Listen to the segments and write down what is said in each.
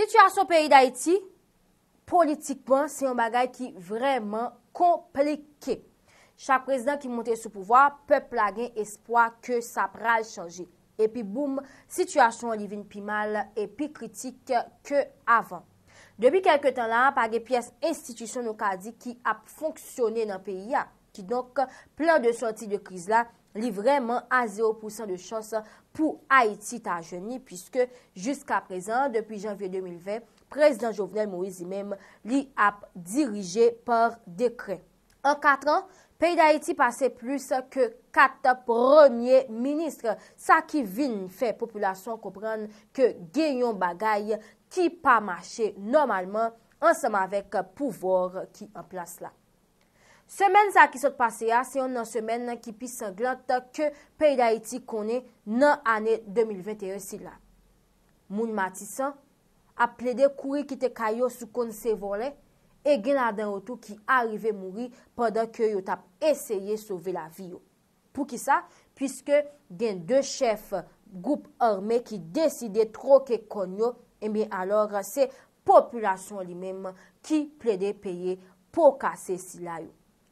Sityasyon peyi da eti, politikman, se yon bagay ki vreman komplike. Chak prezident ki monte sou pouvoar, pe plagen espoa ke sa pral chanje. Epi boum, sityasyon olivine pi mal epi kritik ke avan. Depi kelke tan la, pa ge piyes institusyon nou ka di ki ap fonksyone nan peyi ya. Ki donk plan de santi de kriz la li vreman a 0% de chans pou Haiti ta jeni Piske jiska prezan, depi janvye 2020, prezident Jovenel Moïse imem li ap dirije par dekret An 4 an, peyi d'Haïti pase plus ke 4 premier ministre Sa ki vin fè, populasyon kompran ke genyon bagay ki pa mache normalman Ansem avèk pouvor ki an plas la Semen sa ki sot pase ya, seyon nan semen nan kipi sanglant ta ke pey da iti konen nan ane 2021 sila. Moun matisan, ap ple de kouri kite kayo sou kon se volen, e gen adan otou ki arrive mouri padan ke yo tap eseye sove la vi yo. Pou ki sa, pwiske gen de chef goup orme ki deside troke kon yo, e mi alor se populasyon li menm ki ple de peye pou kase sila yo.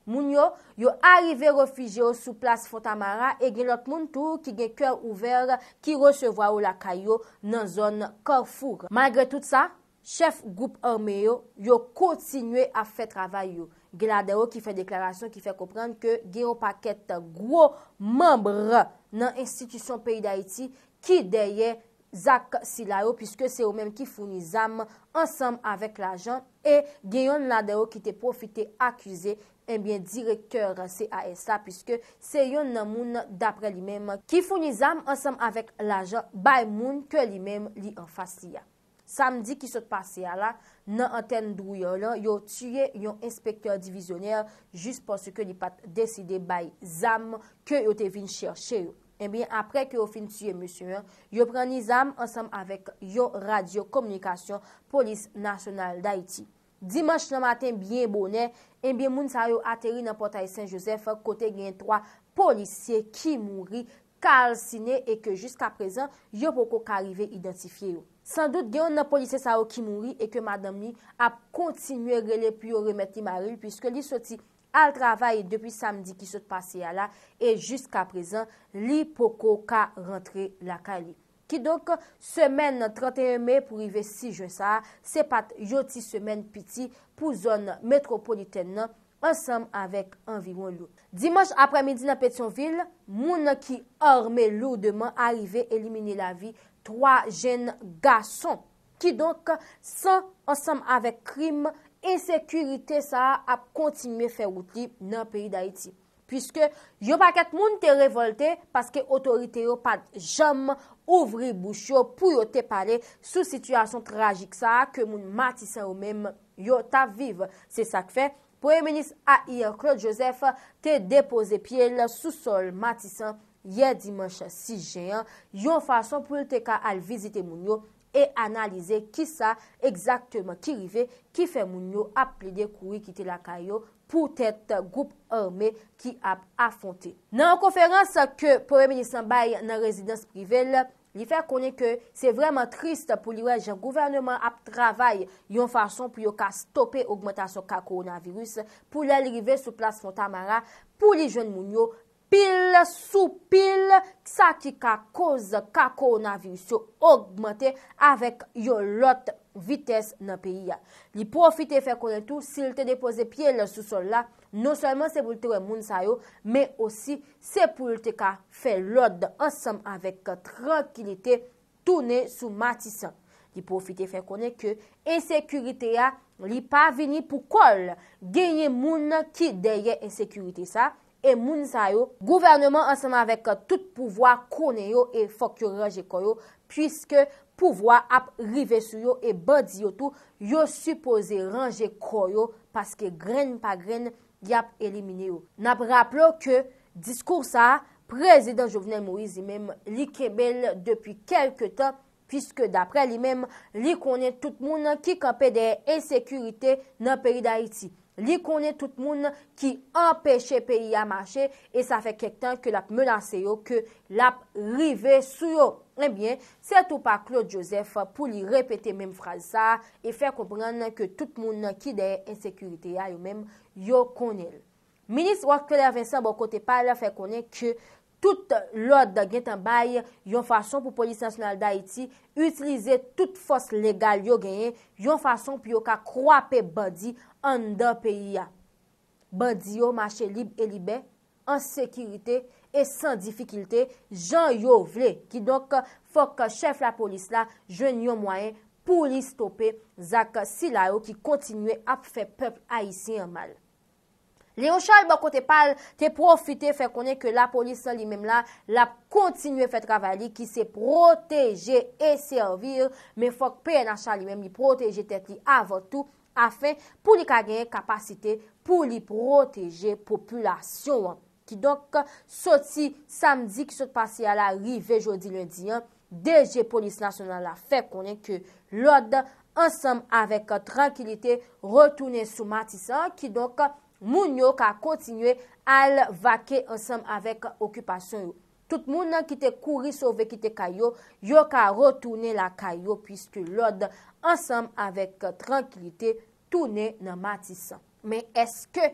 Moun yo, yo arive refije yo sou plas Fontamara e gen lot moun tou ki gen kwer ouver ki resevwa ou lakay yo nan zon Korfouk. Malgre tout sa, chef goup orme yo, yo kontinwe a fe travay yo. Gen lade yo ki fe deklarasyon ki fe komprende ke gen yo paket gwo mambre nan institusyon peyi d'Haïti ki deye Zak Silayo puisque se yo menm ki founi zam ansam avèk la jan e gen yon lade yo ki te profite akuse Enbyen eh direkter C.A.S. la pwiske se yon nan moun dapre li menm ki founi zam ansam avek la jan bay moun ke li menm li enfasi ya. Samdi ki sot pase ya la nan antenn drou yon lan yo tuye yon inspektor divizyoner jist pwiske li pat deside bay zam ke yo te vin chershe yo. Enbyen eh apre ke yo fin tuye mousyon yo pran ni zam ansam avek yon radio komunikasyon polis nasyonal da iti. Dimanche nan maten byen bonen, eh enbyen moun sa yo ateri nan potay Saint-Joseph kote gen 3 polisye ki mouri, kalsine e ke jiska prezan yo poko ka rive identifiye yo. San dout gen yon nan polisye sa yo ki mouri e ke madam ni ap kontinuye rele pyo remet li ma rel pwiske li soti al travay depi samdi ki soti pase ya la e jiska prezan li poko ka rentre la kali. Ki donk semen 31 me pou rive si je sa, se pat yoti semen piti pou zon metropoliten nan, ansam avèk anviron lout. Dimans apre midi nan Petionville, moun ki orme lout deman arive elimine la vi 3 jen gason. Ki donk sa ansam avèk krim, ensekurite sa ap kontinye fe wouti nan peri da iti. Piske yo paket moun te revolte paske otorite yo pat jom otorite. ouvri bouch yo pou yo te pale sou situasyon tragik sa a ke moun matisan ou mem yo ta vive. Se sak fe, poe menis a iyo Claude Joseph te depoze pie la sou sol matisan ye dimens si jen. Yon fason pou yo te ka al vizite moun yo e analize ki sa ekzakteman ki rive ki fe moun yo ap plede koui kite la kayo pou tete goup arme ki ap afonte. Nan konferans sa ke poe menis anbay nan rezidans privel, Li fè konen ke se vreman trist pou li wè jè gouverneman ap travay yon fason pou yo ka stopè augmentasyon ka koronavirus pou lè li rive sou plas Fontamara pou li jèn moun yo pil sou pil sa ki ka koz ka koronavirus yo augmentè avèk yon lote. vites nan peyi ya. Li profite fe konen tou, sil te depose pie la sou sol la, non solman sepulte we moun sa yo, men osi sepulte ka fe lod ansam avek tranquilite toune sou matisan. Li profite fe konen ke, ensekurite ya, li pa vini pou kol genye moun ki deye ensekurite sa, e moun sa yo, gouvernement ansam avek tout pouvoi konen yo, e fok yo reje kon yo, pwiske pou vwa ap rive sou yo e bandi yo tou yo supose range kroyo paske gren pa gren y ap elimine yo. Nap rapplo ke diskurs a, Prezident Jovenel Moïse li kebel depi kelke tan piske dapre li men li konen tout moun ki kapè de esekurite nan peri d'Haïti. Li konen tout moun ki empèche peyi a mâche e sa fè kèk tan ke lap menanse yo ke lap rive sou yo. Enbyen, eh sè tou pa Claude Joseph pou li repète mèm fraz sa e fè komprènnen ke tout moun ki deyè ensekurite ya yo mèm yo konen. Minis wakkele Vincent Bokote pa la fè konen ke Tout lot da gen tanbay yon fason pou polis nasional da Haiti utilize tout fos legal yon genyen yon fason pou yon ka kwape bandi an da peyi ya. Bandi yon manche libe e libe, an sekirite e san difikilte, jan yon vle ki donk fok chef la polis la jen yon mwayen pou li stope zak si la yo ki kontinue ap fe pepl a yisi yon mal. Leonchal bako bon, te pal te profite fe konen ke la polis li mem la la kontinue fe travali ki se proteje e servir me fok PNH li mem li proteje tet li avotou afin pou li ka genye kapasite pou li proteje populasyon. Ki donk soti samdi ki sot pasi ala rive jodi lundi DG Polis Nasyonal la fe konen ke loda ansam avek tranquilite retoune sou matisan ki donk Moun yo ka kontinye al vake ansam avek okupasyon yo. Tout moun an ki te kouri sove ki te kayo, yo ka rotoune la kayo pwiske lode ansam avek tranquilite toune nan matisan. Men eske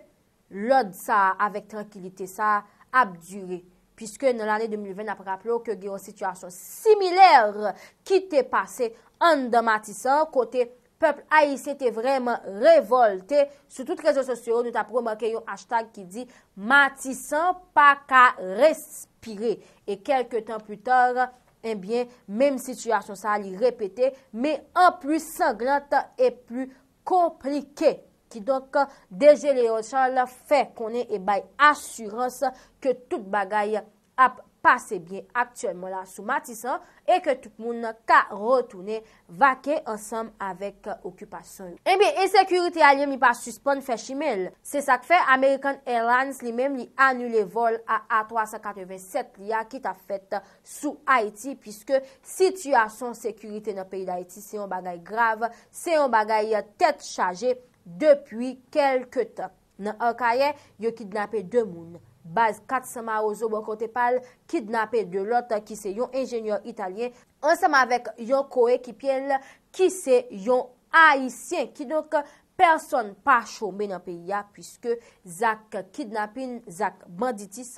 lode sa avek tranquilite sa abdure pwiske nan lane 2020 apraplo ke ge yo sityasyon similer ki te pase an dan matisan kote okupasyon. Pepl eh a yi se te vremen revolte. Sou tout rezo sosyo nou ta promoke yo hashtag ki di matisan pa ka respire. E kelke tan pli tor, enbyen, menm situasyon sa li repete. Me en plus sanglante e pli komplike. Ki donk deje le yon chan la fe eh konen e bay asyran sa ke tout bagay ap. pasebyen aktyenman la sou matisan e ke tout moun ka rotounen vakey ansam avek okupasyon. E bi, e sekurite alyem li pa suspon fechimel. Se sak fe, Amerikan Airlines li men li anule vol a A387 li ya ki ta fet euh, sou Haiti, piske situasyon sekurite nan peyi d'Haiti se yon bagay grav, se yon bagay euh, tet chaje depuy kelkete. Nan ankaye, yo kidnapè demoun. Baz kat sema yo zo bon kote pal, kidnapen de lot ki se yon enjenyor italien, ansama vek yon koe ki piel ki se yon haisyen ki donk person pa chome nan pe ya pwiske zak kidnapin, zak banditis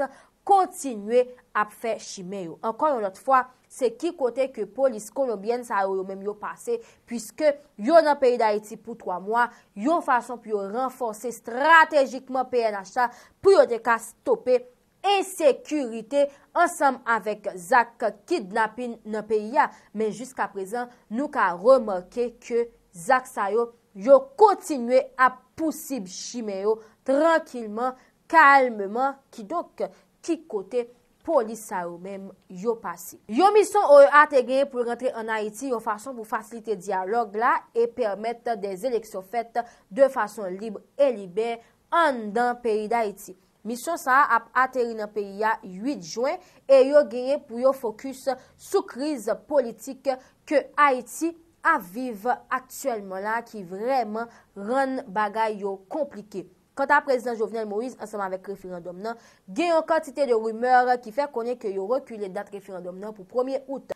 kontinwe ap fe chimeyo. Ankon yon lot fwa. se ki kote ke polis kolobyen sa yo yo mem yo pase, pwiske yo nan peyi da iti pou 3 mwa, yo fason pou yo renfonse strategikman PNH sa, pou yo deka stoppe ensekurite ansam avek Zak kidnapin nan peyi ya, men jiska prezan nou ka remoke ke Zak sayo yo kontinwe ap posib shime yo, tranquilman, kalmman, ki doke ki kote konwen. polis sa ou menm yo pasi. Yo misyon ou yo ate genye pou rentre an Haiti yo fason pou fasilite dialog la e permette de zeleksyo fet de fason libe e libe an dan peyi da Haiti. Mison sa ap ate ri nan peyi ya 8 juen e yo genye pou yo fokus sou kriz politik ke Haiti aviv aktuelman la ki vreman ren bagay yo komplikey. Kantan prezident Jovenel Moïse, ansem avèk referendum nan, gen yon kantite de rumeur ki fè konen ke yon rekulè dat referendum nan pou 1er out.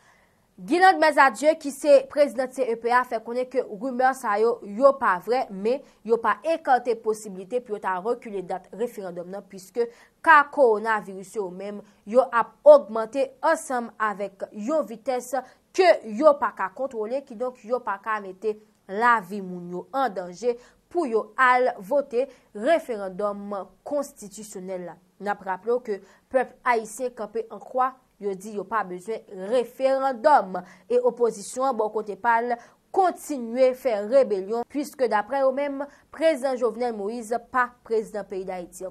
Gino Gmezadje, ki se prezident se EPA, fè konen ke rumeur sa yon yon pa vre, men yon pa ekante posibilite pi yon ta rekulè dat referendum nan, pwiske ka koronaviruse ou men, yon ap augmentè ansem avèk yon vites ke yon pa ka kontrole, ki donk yon pa ka metè la vi moun yon an denje. pou yo al vote referendom konstitisyonel. Nap rapro ke pep Aïsè kapè an kwa, yo di yo pa bezwen referendom. E oposisyon, bon kote pal, kontinuè fè rebelyon, pwiske dapre yo mèm, prezident Jovenel Moïse, pa prezident peyi d'Aïti.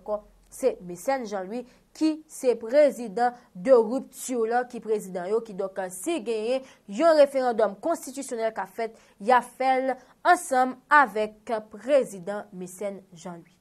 Se Misen Janoui ki se prezident de Roub Tsyou la ki prezident yo ki do kan euh, si genye yon referandom konstitusyonel ka fet ya fel ansam avek prezident Misen Janoui.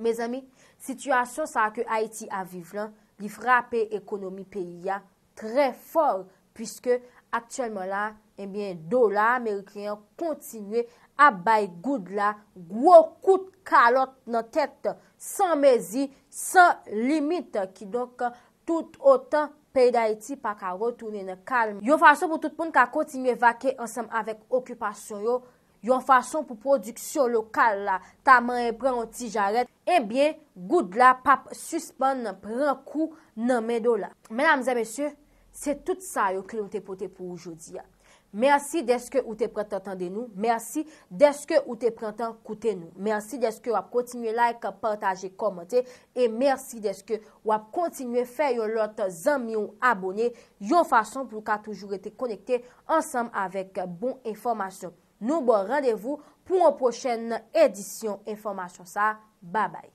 Me zami, sityasyon sa ke Haiti aviv lan li frape ekonomi peyi ya tre for pwiske aktyelman la genye. Ebyen eh do la Ameriklian kontinye a bay goud la gwo kout kalot nan tet san mezi, san limit ki donk tout otan pey da iti pa ka rotounen kalm. Yon fason pou tout poun ka kontinye vake ansam avèk okupasyon yo, yon fason pou prodüksyon lokal la ta man e pren an tijaret, ebyen eh goud la pap suspèn nan pren kou nan men do la. Menamze mesye, se tout sa yo klinote pote pou oujodi ya. Mersi deske ou te prentan tende nou, mersi deske ou te prentan koute nou, mersi deske wap kontinye like, partaje, komote, e mersi deske wap kontinye fè yo lot zanmion abone, yo fason pou ka toujou rete konekte ansam avèk bon informasyon. Nou bon randevou pou an pochen edisyon informasyon sa. Ba bay.